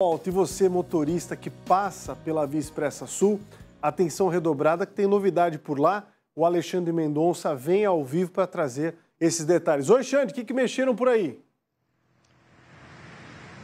Volta e você, motorista que passa pela Via Expressa Sul, atenção redobrada que tem novidade por lá. O Alexandre Mendonça vem ao vivo para trazer esses detalhes. Oi, Xande, o que, que mexeram por aí?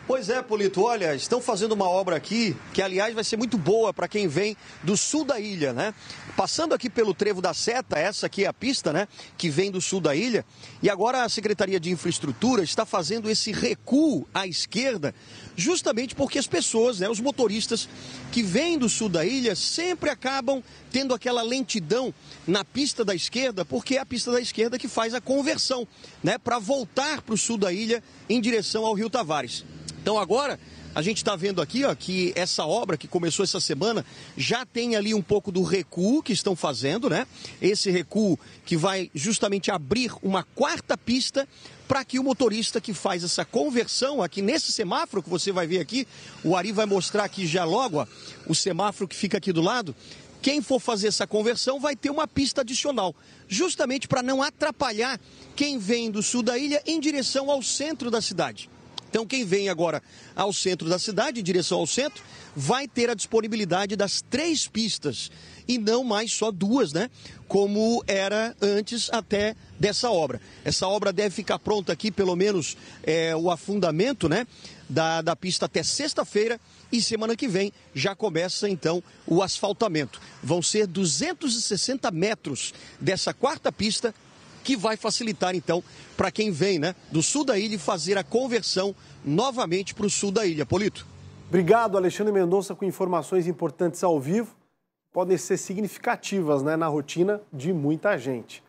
Pois é, Polito, olha, estão fazendo uma obra aqui que, aliás, vai ser muito boa para quem vem do sul da ilha, né? Passando aqui pelo Trevo da Seta, essa aqui é a pista, né? Que vem do sul da ilha. E agora a Secretaria de Infraestrutura está fazendo esse recuo à esquerda, justamente porque as pessoas, né? Os motoristas que vêm do sul da ilha sempre acabam tendo aquela lentidão na pista da esquerda, porque é a pista da esquerda que faz a conversão, né? Para voltar para o sul da ilha em direção ao Rio Tavares. Então agora a gente está vendo aqui ó, que essa obra que começou essa semana já tem ali um pouco do recuo que estão fazendo, né? Esse recuo que vai justamente abrir uma quarta pista para que o motorista que faz essa conversão aqui nesse semáforo que você vai ver aqui, o Ari vai mostrar aqui já logo ó, o semáforo que fica aqui do lado. Quem for fazer essa conversão vai ter uma pista adicional, justamente para não atrapalhar quem vem do sul da ilha em direção ao centro da cidade. Então, quem vem agora ao centro da cidade, em direção ao centro, vai ter a disponibilidade das três pistas e não mais só duas, né? Como era antes até dessa obra. Essa obra deve ficar pronta aqui, pelo menos é, o afundamento, né? Da, da pista até sexta-feira e semana que vem já começa então o asfaltamento. Vão ser 260 metros dessa quarta pista que vai facilitar então para quem vem né, do sul da ilha fazer a conversão novamente para o sul da ilha. Polito. Obrigado, Alexandre Mendonça, com informações importantes ao vivo. Podem ser significativas né, na rotina de muita gente.